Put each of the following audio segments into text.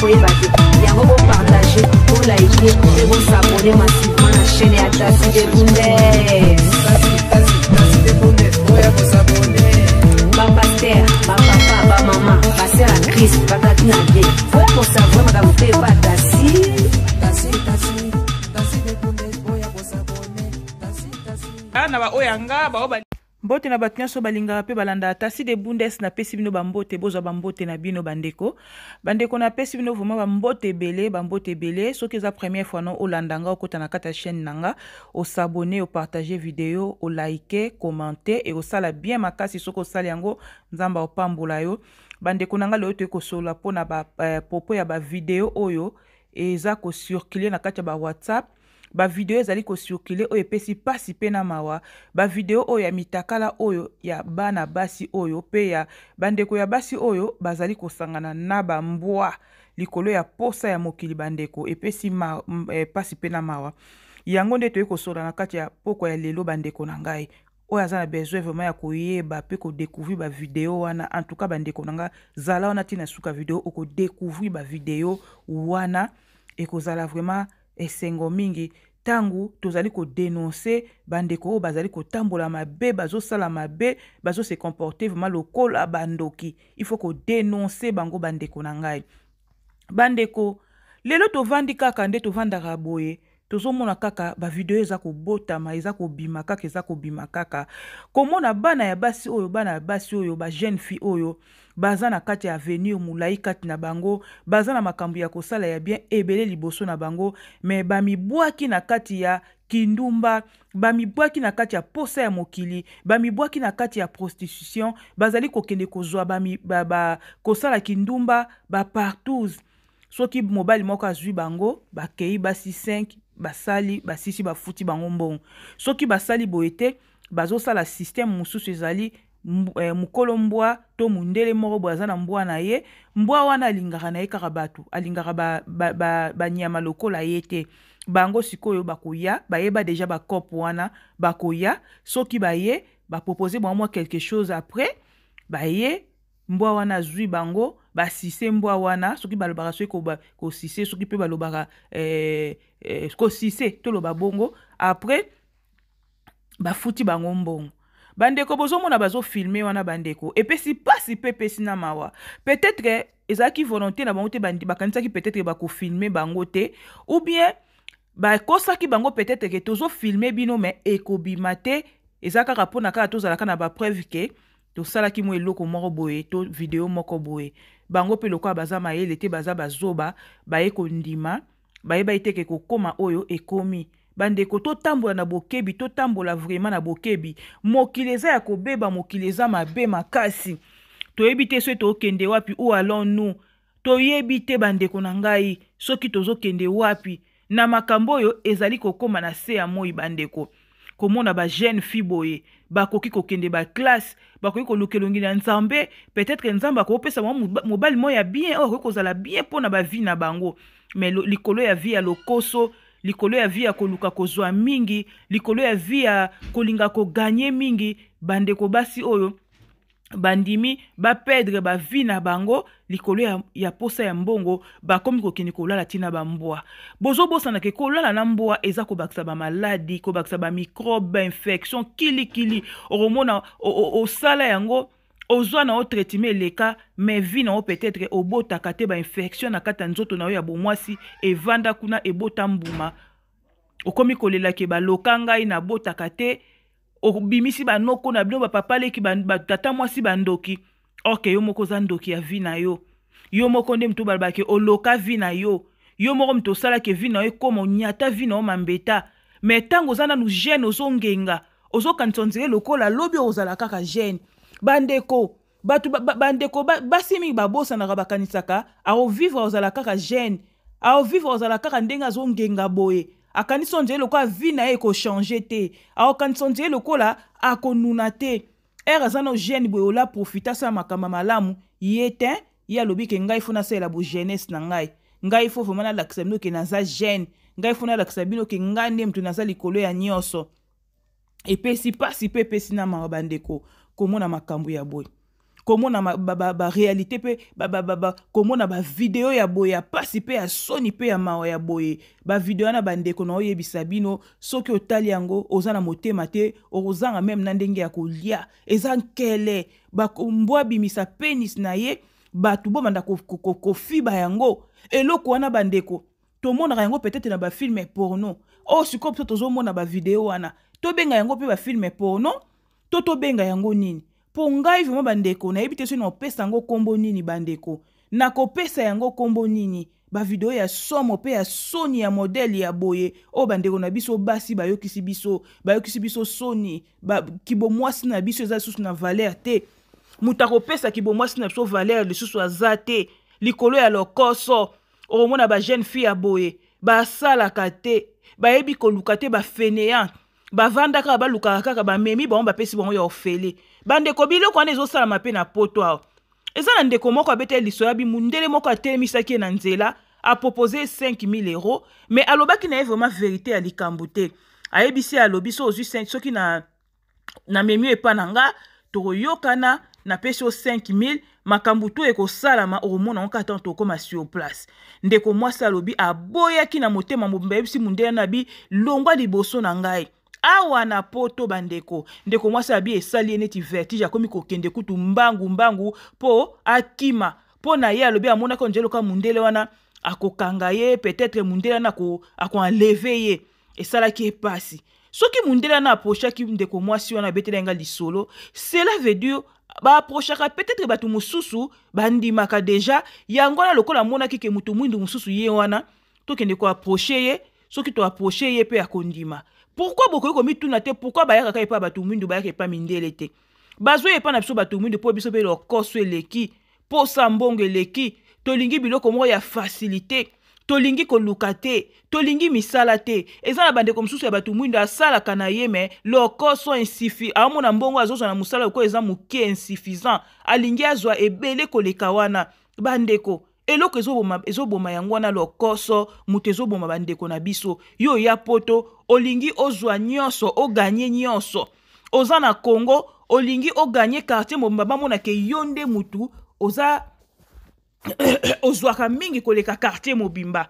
koyeba te yango bopartage bolike mpe bosabone masivant na chaîne ya tasi de bundes bapaster bapapa bamama baser ya krist batati na vie foya kosavwe makambo mpe batasi na baoyo yanga bao mbote na bato nyonso balingaka mpe balandaka tasi de bundes napesi bino bambote bozwa bambote na bino bandeko bandeko napesi bino vraimen bambote ebele bambote ebele soki eza première fois no olanda nga okota na kati ya chaîne na nga osabone opartage video olaike kommente e kosala bien makasi soki osali yango nzambe opambola yo bandeko na nga lelo toyei kosolola mpona bapropo eh, ya bavideo oyo eza kosurkule na kati ya bawhatsapp bavideo ezali kosirkule oyo epesi mpasi mpe na mawa bavideo oyo ya mitakala oyo ya bana basi oyo mpe ya bandeko ya basi oyo bazali kosangana na bambwa likolo ya posa ya mokili bandeko epesi mpasi eh, mpe na mawa yango nde toyei kosola na kati ya pokwa ya lelo bandeko na ngai oyo aza na besoin vraimen ya koyeba mpe kodécouvrir bavideo wana en tout cas bandeko na nga zala wana ntina suka video okodécouvrir bavideo wana ekozala vraiment esengo mingi ntango tozali kodenonse bandeko oyo bazali kotambola mabe bazosala mabe bazose comporte vraimen lokola bandoki ifo kodenonse bango bandeko na ngai bandeko lelo tovandi kaka nde tovandaka boye tozomona kaka bavideo eza kobotama eza kobima kaka eza kobima kaka komona bana ya basi oyo bana ya basi oyo bajeune fille oyo baza na kati ya avenir molai kati na bango baza na makambo ya kosala ya bien ebele liboso na bango me bamibwaki na kati ya kindumba bamibwaki na kati ya posa ya mokili bamibwaki na kati ya prostitution bazali kokende kozwa bami, ba, ba, kosala kindumba bapartouse soki mobali moko azwi bango bakei basi 5 basali basisi bafuti bango mbongo soki basali boye te bazosala systeme mosusu ezali Eh, mokolo mbwa to mondele moko boye aza na mbwa na ye mbwa wana alingaka na ye kaka bato alingaka banyama ba, ba, ba lokola ye te bango sikoyo bakoya bayeba deja bacope wana bakoya soki baye bapropose bango mwa quelque chose après baye mbwa wana azwi bango basise mbwa wana soki balobaka soki kosise soki mpe balobaka eh, eh, kosise toloba bongo après bafuti bango mbongo bandeko bozomona bazofilme wana bandeko epesi mpasi mpe epesi na mawa peut-être ezalaki volonté na bango te bakanisaki peut-être bakofilme bango te ou bien bakosaki bango peut-être ke tozofilme bino me ekobima te eza kaka mpona kaka tozalaka na bapreuve ke tosalaki mwa eloko moko boye to video moko boye bango mpe lokola baza mayele te baza bazoba baye kondima bayebai te ke kokóma oyo ekómi bandeko totambola na bokebi totambola vraimen na bokebi mokili eza ya kobeba mokili eza mabe makasi toyebi te soki tokende wapi o alonu toyebi te bandeko na ngai soki tozokende wapi na makambo oyo ezali kokóma na se ya moi bandeko komona bajeune fille boye bakoki kokende baklasse bakoki koluka elongi na nzambe peut-être nzambe akopesa mwa mobali moko ya bien oyo akoki kozala bien mpona bavie na bango me likolo ya vie ya lokoso likolo ya vi ya koluka kozwa mingi likolo ya vi ya kolinga koganye mingi bandeko basi oyo bandimi bapedre bavi na bango likolo ya, ya posa ya mbongo bakomi kokende kolala ntina bambwa bozobosana ke kolala na mbwa eza kobakisa bamaladi kobakisa bamikrobe bainfection kilikili okomona osala yango ozwa na yo traitement eleka me vi na yo peut-être obotaka te bainfection na kati ya nzoto na yo ya bomwasi evanda kuna ebota mbuma okomi kolela ke baloka ngai nabotaka te obimisi banoko na bino bapapa leki batata mwasi bandoki orke yo moko oza ndoki ya vi na yo yo moko nde moto balobaka oloka vi na yo yo moko moto osalaki vi na yo ekoma onyata vi na yo mambeta me ntango oza nanu gene ozongenga ozokanisa ondire lokola lobi ozala kaka gene bandeko bato bandeko ba, basi mingi babosanaka bakanisaka akovivre ozala kaka gene akovivre ozala kaka ndenge azongenga boye akanisi ondie lokola vi na ye ekochange te akokanisa ondie lokola akonuna te ere aza na ogene boye ola profite asala makambo malamu ye te ye alobi ke ngai fo nasalela bogenese na ngai ngai fo vraimen nalakisa bino ke naza gene ngai fo nalakisa bino ke ngai nde moto naza likolo ya nyonso epesi mpasi mpe epesi na mawa bandeko komona makambo ya boye komona barealité mpe komona bavideo ya boye ya pasi mpe ya soni mpe ya mawa ya boye bavideo wana bandeko na oyebisa bino soki otali yango oza na motema te ozanga meme na ndenge ya kolia eza nkele mbwa abimisa penis na ye bato bomanda kofiba yango eloko wana bandeko tomonaka yango peut-être na bafilme porno o sikoyo biso tozomona bavideo wana tobenga yango mpe bafilme porno to tobenga yango nini mpo ngai vraimen bandeko nayebi te soki naopesa yango nkombo nini bandeko nakopesa yango nkombo nini bavideo ya somo mpe ya soni ya modele ya boye oyo bandeko na biso basi bayokisi biso bayokisi biso soni kibomwasi na biso eza lisusu na valeur te moto akopesa kibomwasi na biso valeur lisusu aza te likolo ya lokoso okomona bajeune fille ya boye basalaka te bayebi koluka te bafenéant bavandaka balukaka kaka bamemi bango bapesi bango ya ofele bandeko biloko wana ezosalama mpe na poto awa eza na ndeko moko abeteli liso ya bimu ndele moko atelemisaki ye na nzela apropose 5000 euro me alobaki na ye vraiment verité ya likambo te ayebisi ye alobi so ozwi soki na, na memi oyo epa na nga tokoyokana napesi yo 5000 makambo to ekosalama okomona ngo katan tokóma sur place ndeko mwasi alobi aboyaki na motema mobimba yebisi mondele na bi longwa liboso na ngai awa na poto bandeko ndeko mwasi abi esali ye neti vertige akomi kokende kutu mbangu mbangu mpo akima mpo na ye alobi amonaki onjeloka mundele wana akokanga ye peut-être mundele wana akoenleve ye esalaki ye mpasi soki mundele wana aprochaki ndeko mwasi wana abetela yenga lisolo cela veut dire baaprochaka peut-être bato mosusu bandimaka deja yango wana lokola amonaki ke moto mwindu mosusu ye wana tokende koaproche ye soki toaproche ye mpe akondima pourkui bokoki komituna te pourkui bayakaka epai ya bato mwindu bayaka epai mindele te bazwi epai na biso bato mwindu mpo biso mpe lokoso eleki mposa mbongo eleki tolingi biloko moko ya fasilité tolingi koluka te tolingi misala te eza na bandeko mosusu ya bato mwindo asalaka na ye me lokoso insufi aomona mbongo azozwa na mosala lokola eza moke insuffisant alingi azwa ebele koleka wana bandeko eloko ezoboma ezoboma yango wana lokoso moto ezoboma bandeko na biso yo oya poto olingi ozwa nyonso oganye nyonso oza na congo olingi oganye quartier mobimba bamonake yo nde motu oza ozwaka mingi koleka quartier mobimba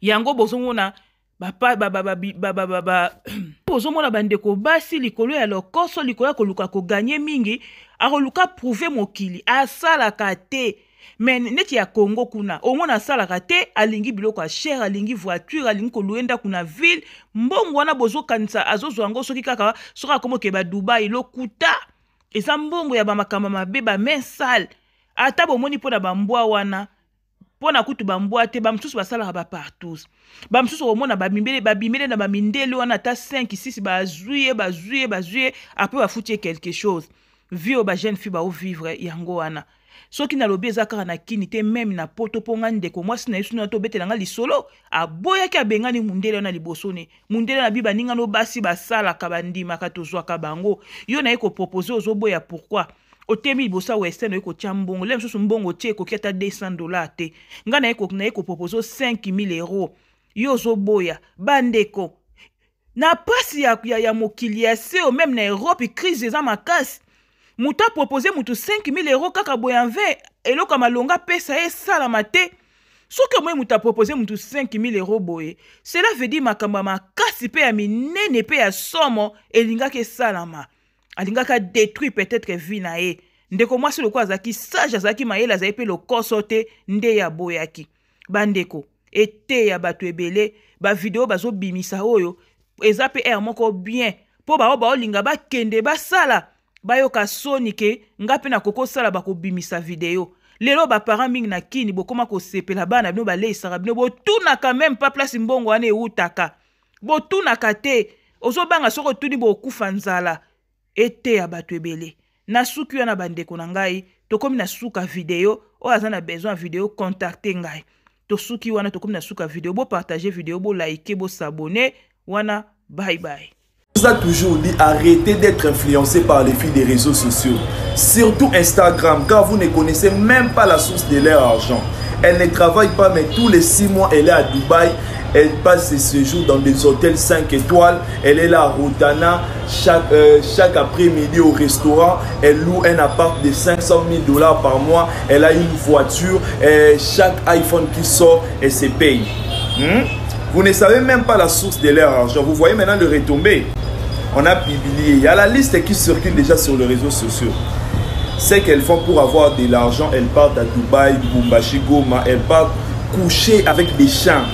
yango bozomona ozomona bandeko basi likolo ya lokoso likolo ya koluka koganye mingi akoluka prouve mokili asalaka te me neti ya congo kuna omwana asalaka te alingi biloko ya chere alingi voiture alingi kolue ndako na ville mbongo wana bozokanisa azozwa yango soki kaka soki akomoke badubai lokuta eza mbongo ya bamakambo mabe bamain sale ata bomoni mpona bambwa wana mpona kutu bambwa te bamosusu basalaka bapartous bamosusu omona babimele na bamindele wana ata 5 6 bazwi ye bazwi ye bazwi ye apres bafuti ye quelque chose vie oyo bajeune fille baovivre yango wana soki nalobi eza kaka na kini te meme na poto mpo ngai ndeko mwasi na ye suna tobetela ngai lisolo aboyaki abengani mundele wana liboso ne mundele na biba ningano basi basalaka bandimaka tozwaka bango yo na ye kopropose ozoboya pourkui otemi liboso awa esen oye kotia mbongo le mosusu mbongo tie ekoki ata 200 dola te ngai na ye kopropose 5000 euro yo ozoboya bandeko na mpasi ya, ya, ya mokili ya seo meme na erope crise eza makasi moto apropose motu 5000 euro kaka boye envers eloko ya malonga apesa ye esalama te soki omoi moto apropose motu 5000 euro boye cela veut dire makambo ya makasi mpe ya minene mpe ya somo elingaki esalama alingaki adétruire peut-être vi na ye ndeko mwasi lokola azalaki sage azalaki mayele azali mpe lokoso te nde ya boyaki bandeko ete ya bato ebele bavideo bazobimisa oyo eza mpe aire moko bien mpo bao baolinga bakende basala bayoka soni ke nga mpe nakoki osala bakobimisa video lelo baparent mingi na kini bokóma kosepela bana bino baleisaka bino botunaka meme mpa place mbongo wana ewutaka botunaka te ozobanga soki otuni bokufa nzala ete ya bato ebele na suki wana bandeko na ngai tokómi na suka video oyo aza na besoin ya video contacte ngai tosuki wana tokómi na suka video bopartage video bolike bosabone wana bye bye a toujours dit arrêtez d'être influencé par les filles des réseaux sociaux, surtout Instagram, car vous ne connaissez même pas la source de leur argent. Elle ne travaille pas, mais tous les six mois, elle est à Dubaï. Elle passe ses séjours dans des hôtels 5 étoiles. Elle est là à Rotana. Chaque, euh, chaque après-midi au restaurant, elle loue un appart de 500 000 dollars par mois. Elle a une voiture. Et euh, chaque iPhone qui sort, elle se paye. Hmm? Vous ne savez même pas la source de leur argent. Vous voyez maintenant le retomber on a publié. Il y a la liste qui circule déjà sur les réseaux sociaux. C'est qu'elles font pour avoir de l'argent, elles partent à Dubaï, Bumbashi, Goma, elles partent coucher avec des chiens.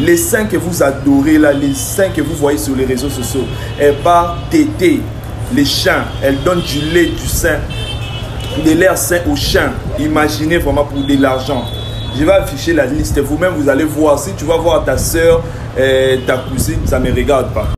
Les saints que vous adorez là, les saints que vous voyez sur les réseaux sociaux, elles partent têter les chiens, elles donnent du lait du sein, de l'air sain aux chiens. Imaginez vraiment pour de l'argent. Je vais afficher la liste. Vous-même, vous allez voir. Si tu vas voir ta soeur, euh, ta cousine, ça ne me regarde pas.